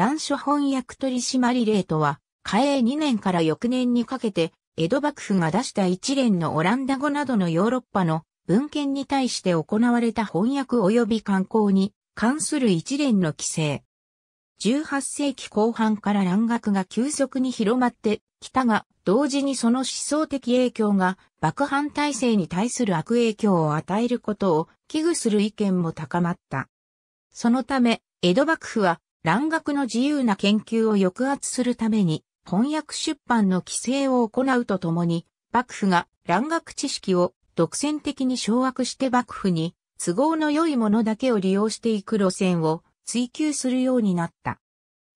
乱書翻訳取締令とは、嘉永2年から翌年にかけて、江戸幕府が出した一連のオランダ語などのヨーロッパの文献に対して行われた翻訳及び観光に関する一連の規制。18世紀後半から蘭学が急速に広まってきたが、同時にその思想的影響が幕藩体制に対する悪影響を与えることを危惧する意見も高まった。そのため、江戸幕府は蘭学の自由な研究を抑圧するために、翻訳出版の規制を行うとともに、幕府が蘭学知識を独占的に掌握して幕府に都合の良いものだけを利用していく路線を追求するようになった。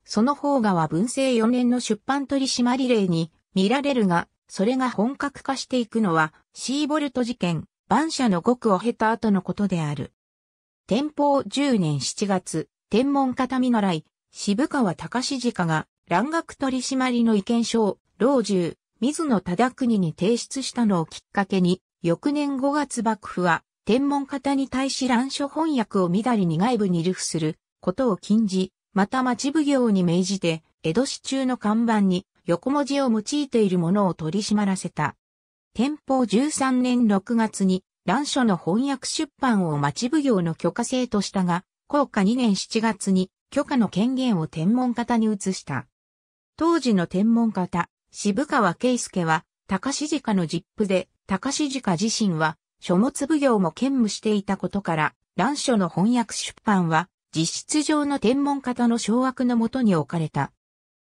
その方がは文政4年の出版取締令に見られるが、それが本格化していくのはシーボルト事件、万社の獄を経た後のことである。天保10年7月、天文方見習い、渋川隆史家が、蘭学取締の意見書を、老中、水野忠国に提出したのをきっかけに、翌年5月幕府は、天文方に対し乱書翻訳をみだりに外部に流布することを禁じ、また町奉行に命じて、江戸市中の看板に横文字を用いているものを取り締まらせた。天保13年6月に、乱書の翻訳出版を町奉行の許可制としたが、福岡2年7月に許可の権限を天文方に移した。当時の天文方、渋川圭介は、高志塚の実父で、高志塚自身は、書物奉行も兼務していたことから、乱書の翻訳出版は、実質上の天文方の掌握のもとに置かれた。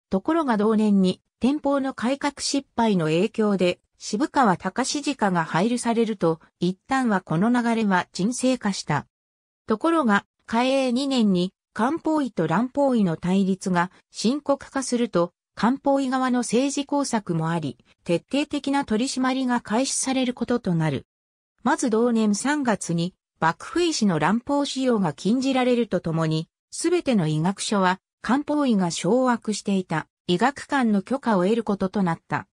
ところが同年に、天保の改革失敗の影響で、渋川隆史家が配慮されると、一旦はこの流れは沈静化した。ところが、開永2年に漢方医と乱方医の対立が深刻化すると、漢方医側の政治工作もあり、徹底的な取り締まりが開始されることとなる。まず同年3月に、幕府医師の乱方使用が禁じられるとともに、すべての医学書は、漢方医が掌握していた医学館の許可を得ることとなった。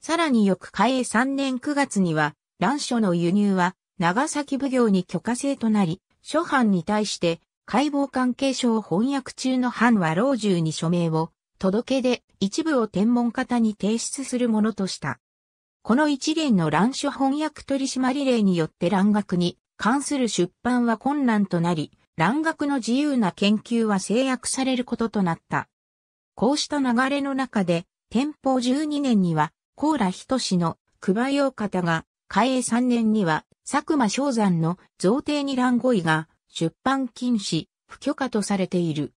さらに翌開永3年9月には、乱書の輸入は長崎奉行に許可制となり、諸藩に対して、解剖関係書を翻訳中の藩は老中に署名を、届けで一部を天文方に提出するものとした。この一連の乱書翻訳取締令によって乱学に関する出版は困難となり、乱学の自由な研究は制約されることとなった。こうした流れの中で、天保12年には、高良氏の久馬洋方が、嘉永3年には、佐久間昭山の贈呈に乱語彙が出版禁止、不許可とされている。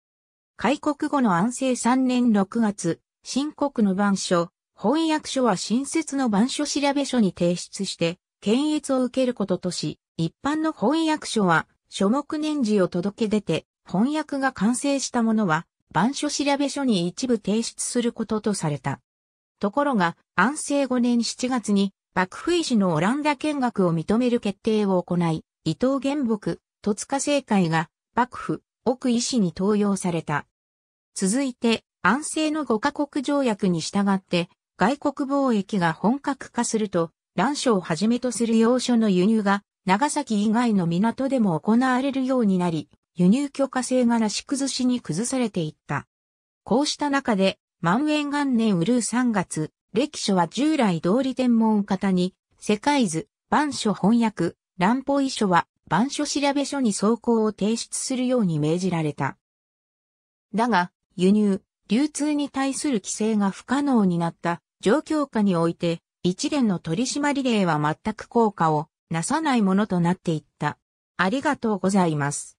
開国後の安政3年6月、新国の番書、翻訳書は新設の番書調べ書に提出して、検閲を受けることとし、一般の翻訳書は、書目年次を届け出て、翻訳が完成したものは、番書調べ書に一部提出することとされた。ところが、安政5年7月に、幕府医師のオランダ見学を認める決定を行い、伊藤玄牧、戸塚政会が、幕府、奥医師に登用された。続いて、安政の5カ国条約に従って、外国貿易が本格化すると、乱書をはじめとする要書の輸入が、長崎以外の港でも行われるようになり、輸入許可制がなし崩しに崩されていった。こうした中で、万円元年うるう3月、歴書は従来通り天文方に、世界図、版書翻訳、乱歩遺書は、版書調べ書に走行を提出するように命じられた。だが、輸入、流通に対する規制が不可能になった状況下において、一連の取締例は全く効果をなさないものとなっていった。ありがとうございます。